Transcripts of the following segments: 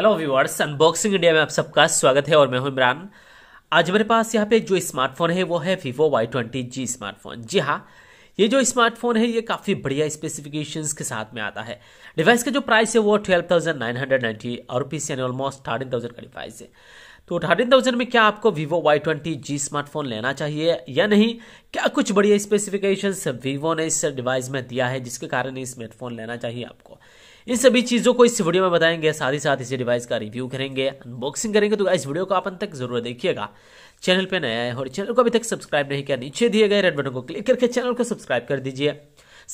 hello viewers unboxing India में आप सबका स्वागत है और मैं हूं इमरान आज मेरे पास यहाँ पे जो स्मार्टफोन है वो है Vivo Y twenty G smartphone जी हाँ ये जो स्मार्टफोन है ये काफ़ी बढ़िया स्पेसिफिकेशंस के साथ में आता है डिवाइस का जो प्राइस है वो twelve thousand nine hundred ninety rupees यानी ऑलमोस्ट थर्टीन थाउजेंड का डिवाइस है तो थर्टीन थाउजेंड में क्या आपको Vivo Y twenty G smartphone लेना चाहिए या नहीं क्या कुछ बढ़िया स्पेसिफिकेशंस वीवो ने इस डिवाइस में दिया है जिसके कारण ये स्मार्टफोन लेना चाहिए आपको इन सभी चीज़ों को इस वीडियो में बताएंगे साथ ही साथ इसी डिवाइस का रिव्यू करेंगे अनबॉक्सिंग करेंगे तो इस वीडियो को आप अंत तक जरूर देखिएगा चैनल पर नया है और चैनल को अभी तक सब्सक्राइब नहीं किया नीचे दिए गए रेड बटन को क्लिक करके चैनल को सब्सक्राइब कर दीजिए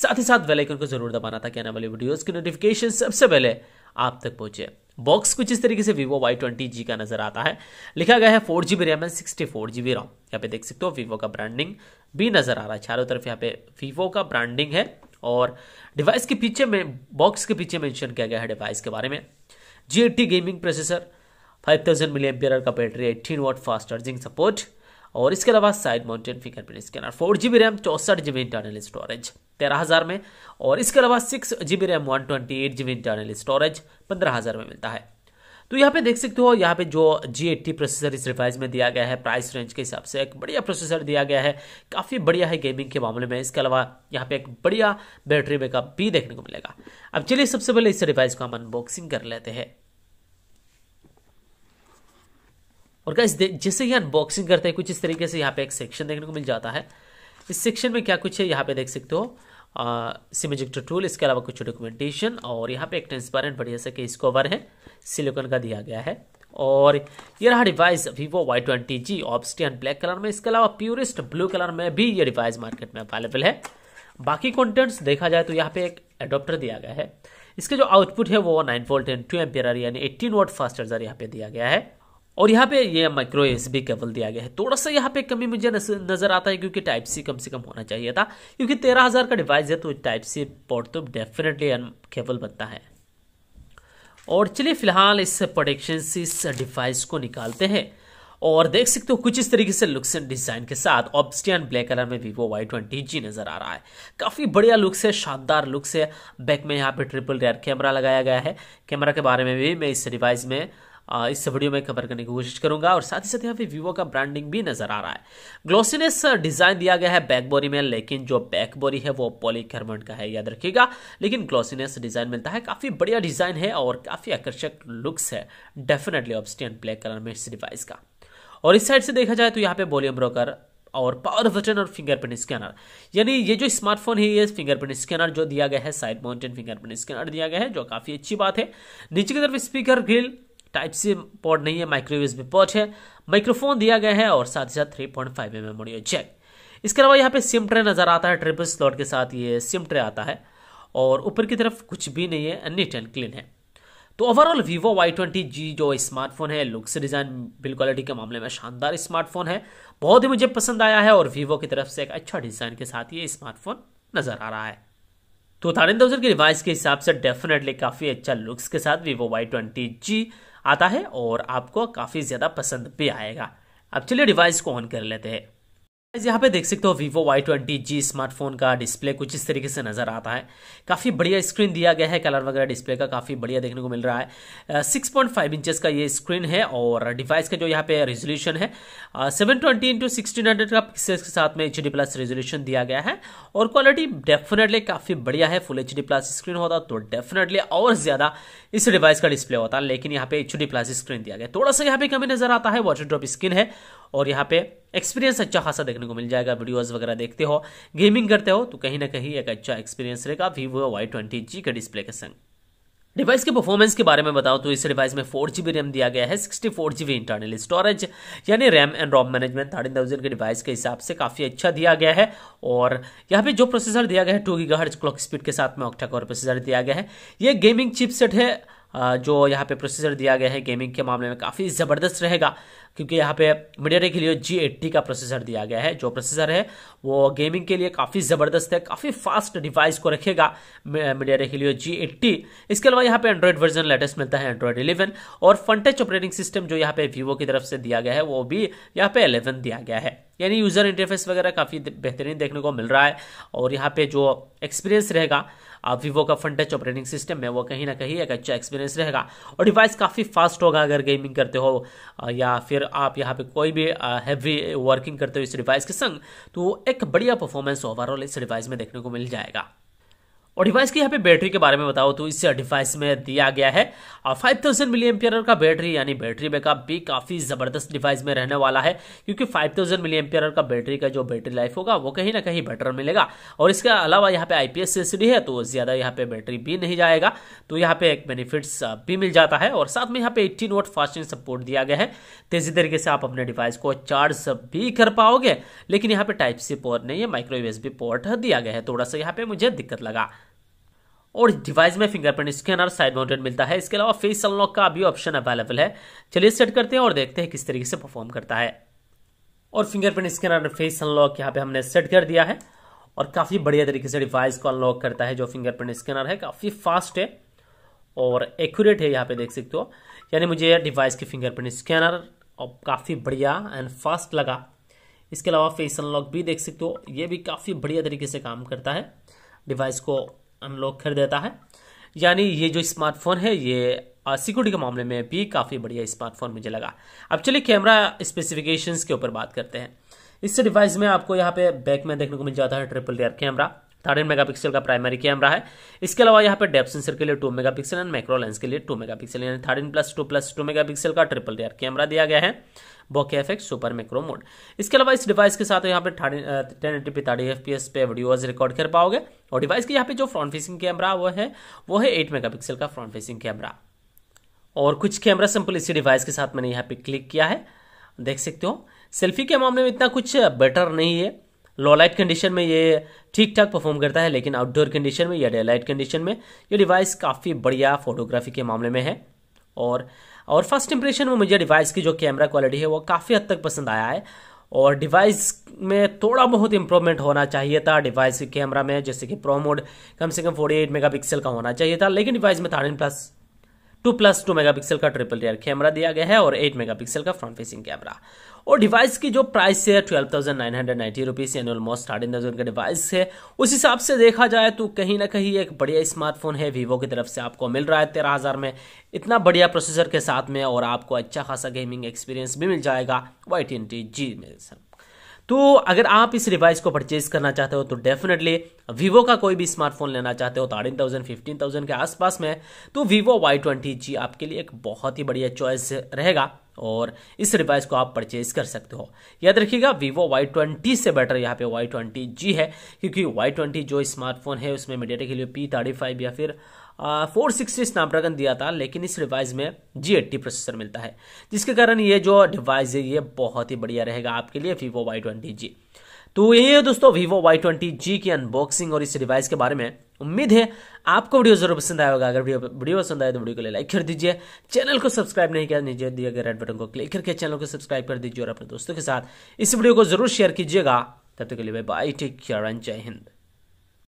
साथ ही साथ वेलाइकन को जरूर दबाना ताकि आने वाली वीडियोस की नोटिफिकेशन सबसे पहले आप तक पहुंचे बॉक्स कुछ इस तरीके से वीवो वाई ट्वेंटी जी का नजर आता है लिखा गया है four G B RAM and sixty four G B ROM यहाँ पे देख सकते हो वीवो का ब्रांडिंग भी नजर आ रहा है चारों तरफ यहाँ पे वीवो का ब्रांडिंग है और डिवाइस के पीछे में बॉक्स के पीछे मेंशन किया गया है डिवाइस के बारे में G gaming processor 5000 thousand milliamp का battery eighteen watt fast charging support और इसके अलावा side mounted fingerprint scanner four G B RAM चौसठ जी बी इंटरनल स्टोरेज तेरह हज़ार में और इसके अलावा six G B RAM one twenty eight G B internal storage पंद्रह हज़ार में मिलता है तो यहाँ पे देख सकते हो यहाँ पे जो जी एट्टी प्रोसेसर इस रिवाइज में दिया गया है प्राइस रेंज के हिसाब से एक बढ़िया प्रोसेसर दिया गया है काफ़ी बढ़िया है गेमिंग के मामले में इसके अलावा यहाँ पे एक बढ़िया बैटरी बैकअप भी देखने को मिलेगा अब चलिए सबसे पहले इस रिवाइज को हम अनबॉक्सिंग कर लेते हैं और क्या जैसे ही अनबॉक्सिंग करते हैं कुछ इस तरीके से यहाँ पे एक सेक्शन देखने को मिल जाता है इस सेक्शन में क्या कुछ है यहाँ पे देख सकते हो सिमेजिक्टर टूल इसके अलावा कुछ डॉक्यूमेंटेशन और यहाँ पे एक ट्रांसपेरेंट बढ़िया से केस कवर है सिलिकॉन का दिया गया है और ये रहा device Vivo Y twenty G obsidian black colour में इसके अलावा प्योरिस्ट ब्लू कलर में भी ये डिवाइस मार्केट में अवेलेबल है बाकी कॉन्टेंट्स देखा जाए तो यहाँ पे एक एडोप्टर दिया गया है इसका जो आउटपुट है वो nine volt and two amp यानी एट्टीन वोट फास्ट चार्जर यहाँ पे दिया गया है और यहाँ पे ये माइक्रो एस बी केबल दिया गया है थोड़ा सा यहाँ पे कमी मुझे नज़र आता है क्योंकि टाइप सी कम से कम होना चाहिए था क्योंकि तेरह हज़ार का डिवाइस है तो टाइप सी पोर्ट तो डेफिनेटली केबल बनता है और चलिए फिलहाल इस प्रोटेक्शन से इस डिवाइस को निकालते हैं और देख सकते हो कुछ इस तरीके से लुक्स एंड डिज़ाइन के साथ ऑब्स्टियन ब्लैक कलर में वीवो वाई ट्वेंटी जी नज़र आ रहा है काफ़ी बढ़िया लुक्स है शानदार लुक्स है बैक में यहाँ पे ट्रिपल रेयर कैमरा लगाया गया है कैमरा के बारे में भी मैं इस डिवाइस में इस वीडियो में कवर करने की कोशिश करूंगा और साथ ही साथ यहाँ पे वीवो का ब्रांडिंग भी नजर आ रहा है ग्लोसिनेस डिजाइन दिया गया है बैक बोरी में लेकिन जो बैक बोरी है वो पॉलीकर्बन का है याद रखिएगा लेकिन ग्लोसिनेस डिजाइन मिलता है काफी बढ़िया डिजाइन है और काफी आकर्षक लुक्स है डेफिनेटली ऑप्शन ब्लैक कलर में इस डिवाइस का और इस साइड से देखा जाए तो यहाँ पे वॉल्यूम ब्रोकर और पावर बटन और फिंगरप्रिंट स्कैनर यानी ये जो स्मार्टफोन है ये फिंगरप्रिंट स्कैनर जो दिया गया है साइड माउंटेन फिंगरप्रिंट स्कैनर दिया गया है जो काफ़ी अच्छी बात है नीचे की तरफ speaker grill type C port नहीं है माइक्रोवेज यूएसबी पॉड है माइक्रोफोन दिया गया है और साथ ही साथ three point five mm audio jack इसके अलावा यहाँ पे सिम ट्रे नज़र आता है ट्रिपल स्लॉट के साथ ये सिम ट्रे आता है और ऊपर की तरफ कुछ भी नहीं है नीट एंड क्लीन है तो overall Vivo Y twenty G जो स्मार्टफोन है लुक्स डिज़ाइन बिल्ड क्वालिटी के मामले में शानदार स्मार्टफोन है बहुत ही मुझे पसंद आया है और वीवो की तरफ से एक अच्छा डिज़ाइन के साथ ये स्मार्टफोन नज़र आ रहा है तो थाउजेंड की रिवाइज के हिसाब से डेफिनेटली काफ़ी अच्छा लुक्स के साथ वीवो वाई ट्वेंटी जी आता है और आपको काफ़ी ज़्यादा पसंद भी आएगा अब चलिए डिवाइस को ऑन कर लेते हैं यहाँ पे देख सकते हो Vivo Y twenty G smartphone का डिस्प्ले कुछ इस तरीके से नज़र आता है काफ़ी बढ़िया स्क्रीन दिया गया है कलर वगैरह डिस्प्ले का काफ़ी बढ़िया देखने को मिल रहा है सिक्स पॉइंट फाइव का ये स्क्रीन है और डिवाइस का जो यहाँ पे रेजोल्यूशन है seven twenty into sixteen hundred का पिक्सल्स के साथ में एच डी प्लस रेजोल्यूशन दिया गया है और क्वालिटी डेफिनेटली काफ़ी बढ़िया है full H D plus screen होता तो डेफिनेटली और ज़्यादा इस डिवाइस का डिस्प्ले होता लेकिन यहाँ पे एच डी प्लस स्क्रीन दिया गया थोड़ा सा यहाँ पे कमी नज़र आता है वॉटर ड्रॉप स्क्रीन है और यहाँ पे एक्सपीरियंस अच्छा खासा देखने को मिल जाएगा वीडियोस वगैरह देखते हो गेमिंग करते हो तो कहीं ना कहीं एक अच्छा एक्सपीरियंस रहेगा वीवो वाई ट्वेंटी जी के डिस्प्ले के संग डिवाइस के परफॉर्मेंस के बारे में बताओ तो इस डिवाइस में फोर जीबी रैम दिया गया है sixty four GB internal storage यानी RAM and ROM management thirteen thousand के डिवाइस के हिसाब से काफ़ी अच्छा दिया गया है और यहाँ पे जो प्रोसेसर दिया गया है two gigahertz clock speed के साथ में ऑक्टा कोर प्रोसेसर दिया गया है ये गेमिंग चिपसेट है जो यहाँ पे प्रोसेसर दिया गया है गेमिंग के मामले में काफ़ी ज़बरदस्त रहेगा क्योंकि यहाँ पे मीडिया के लिए जी एट्टी का प्रोसेसर दिया गया है जो प्रोसेसर है वो गेमिंग के लिए काफ़ी ज़बरदस्त है काफ़ी फास्ट डिवाइस को रखेगा मीडिया के लिए जी एट्टी इसके अलावा यहाँ पे एंड्रॉयड वर्जन लेटेस्ट मिलता है एंड्रॉयड इलेवन और फनटच ऑपरेटिंग सिस्टम जो यहाँ पे वीवो की तरफ से दिया गया है वो भी यहाँ पे इलेवन दिया गया है यानी यूज़र इंटरफेस वगैरह काफ़ी बेहतरीन देखने को मिल रहा है और यहाँ पे जो एक्सपीरियंस रहेगा वीवो का फंड टच ऑपरेटिंग सिस्टम है वो कहीं ना कहीं एक अच्छा एक्सपीरियंस रहेगा और डिवाइस काफ़ी फास्ट होगा अगर गेमिंग करते हो या फिर आप यहाँ पे कोई भी हैवी वर्किंग करते हो इस डिवाइस के संग तो एक बढ़िया परफॉर्मेंस ओवरऑल इस डिवाइस में देखने को मिल जाएगा और डिवाइस की यहाँ पे बैटरी के बारे में बताओ तो इस डिवाइस में दिया गया है और फाइव थाउजेंड मिली एम्पियर का बैटरी यानी बैटरी बैकअप भी काफ़ी ज़बरदस्त डिवाइस में रहने वाला है क्योंकि फाइव थाउजेंड मिली एम्पियर का बैटरी का जो बैटरी लाइफ होगा वो कहीं ना कहीं बेटर मिलेगा और इसके अलावा यहाँ पे आई पी है तो ज़्यादा यहाँ पे बैटरी भी नहीं जाएगा तो यहाँ पे एक बेनिफिट्स भी मिल जाता है और साथ में यहाँ पे एट्टीन वोट फास्टिंग सपोर्ट दिया गया है तेज़ी तरीके से आप अपने डिवाइस को चार्ज भी कर पाओगे लेकिन यहाँ पे टाइप सी पोर्ट नहीं है माइक्रो यूएसबी पोर्ट दिया गया है थोड़ा सा यहाँ पे मुझे दिक्कत लगा और डिवाइस में फिंगरप्रिंट स्कैनर साइड माउंटेड मिलता है इसके अलावा फेस अनलॉक का भी ऑप्शन अवेलेबल है चलिए सेट करते हैं और देखते हैं किस तरीके से परफॉर्म करता है और फिंगरप्रिंट स्कैनर फेस अनलॉक यहाँ पे हमने सेट कर दिया है और काफ़ी बढ़िया तरीके से डिवाइस को अनलॉक करता है जो फिंगरप्रिंट स्कैनर है काफ़ी फास्ट है और एक्यूरेट है यहाँ पे देख सकते हो यानी मुझे डिवाइस की फिंगरप्रिंट स्कैनर और काफ़ी बढ़िया एंड फास्ट लगा इसके अलावा फेस अनलॉक भी देख सकते हो ये भी काफ़ी बढ़िया तरीके से काम करता है डिवाइस को अनलॉक कर देता है यानी ये जो स्मार्टफोन है ये सिक्योरिटी के मामले में भी काफ़ी बढ़िया स्मार्टफोन मुझे लगा अब चलिए कैमरा स्पेसिफिकेशंस के ऊपर बात करते हैं इस डिवाइस में आपको यहाँ पे बैक में देखने को मिल जाता है triple rear camera thirteen megapixel का प्राइमरी कैमरा है इसके अलावा यहाँ पे डेप सेंसर के लिए two megapixel and micro lens के लिए टू मेगापिक्सल यानी thirteen plus two plus two megapixel का ट्रिपल डेयर कैमरा दिया गया है bokeh F super micro mode इसके अलावा इस डिवाइस के साथ यहाँ पे ten eighty P thirty F P S पे वीडियोज रिकॉर्ड कर पाओगे और डिवाइस के यहाँ पे जो फ्रंट फेसिंग कैमरा वो है वो है एट पिक्सल का फ्रंट फेसिंग कैमरा और कुछ कैमरा सिंपल इसी डिवाइस के साथ मैंने यहाँ पे क्लिक किया है देख सकते हो सेल्फी के मामले में इतना कुछ बेटर नहीं है लो लाइट कंडीशन में ये ठीक ठाक परफॉर्म करता है लेकिन आउटडोर कंडीशन में या डे लाइट कंडीशन में ये डिवाइस काफ़ी बढ़िया फोटोग्राफी के मामले में है और और फर्स्ट इंप्रेशन में मुझे डिवाइस की जो कैमरा क्वालिटी है वो काफ़ी हद तक पसंद आया है और डिवाइस में थोड़ा बहुत इंप्रूवमेंट होना चाहिए था डिवाइस के कैमरा में जैसे कि प्रो मोड कम से कम 48 मेगापिक्सल का होना चाहिए था लेकिन डिवाइस में thirteen plus two plus two mega का ट्रिपल रियर कैमरा दिया गया है और एट मेगा का फ्रंट फेसिंग कैमरा और डिवाइस की जो प्राइस है twelve thousand nine hundred ninety rupees almost starting thousand का डिवाइस है उस हिसाब से देखा जाए तो कहीं ना कहीं एक बढ़िया स्मार्टफोन है वीवो की तरफ से आपको मिल रहा है तेरह हज़ार में इतना बढ़िया प्रोसेसर के साथ में और आपको अच्छा खासा गेमिंग एक्सपीरियंस भी मिल जाएगा वाई टी जी में तो अगर आप इस डिवाइस को परचेज करना चाहते हो तो डेफिनेटली वीवो का कोई भी स्मार्टफोन लेना चाहते हो थर्टीन थाउजेंड फिफ्टीन थाउजेंड के आसपास में तो वीवो वाई ट्वेंटी जी आपके लिए एक बहुत ही बढ़िया चॉइस रहेगा और इस डिवाइस को आप परचेज कर सकते हो याद रखिएगा वीवो वाई ट्वेंटी से बेटर यहाँ पे वाई ट्वेंटी जी है क्योंकि वाई ट्वेंटी जो स्मार्टफोन है उसमें मीडियाटेक के लिए पी थर्टी फाइव या फिर फोर सिक्सटी स्नैपड्रैगन दिया था लेकिन इस डिवाइस में जी एट्टी प्रोसेसर मिलता है जिसके कारण ये जो डिवाइस है ये बहुत ही बढ़िया रहेगा आपके लिए वीवो वाई ट्वेंटी जी तो यही है दोस्तों वीवो वाई ट्वेंटी जी की अनबॉक्सिंग और इस डिवाइस के बारे में उम्मीद है आपको वीडियो जरूर पसंद आया होगा अगर वीडियो वीडियो पसंद आए तो वीडियो को लाइक कर दीजिए चैनल को सब्सक्राइब नहीं किया नीचे दिए गए रेड बटन को क्लिक करके चैनल को सब्सक्राइब कर दीजिए और अपने दोस्तों के साथ इस वीडियो को जरूर शेयर कीजिएगा तब तक के लिए बाय टेक केयर एंड जय हिंद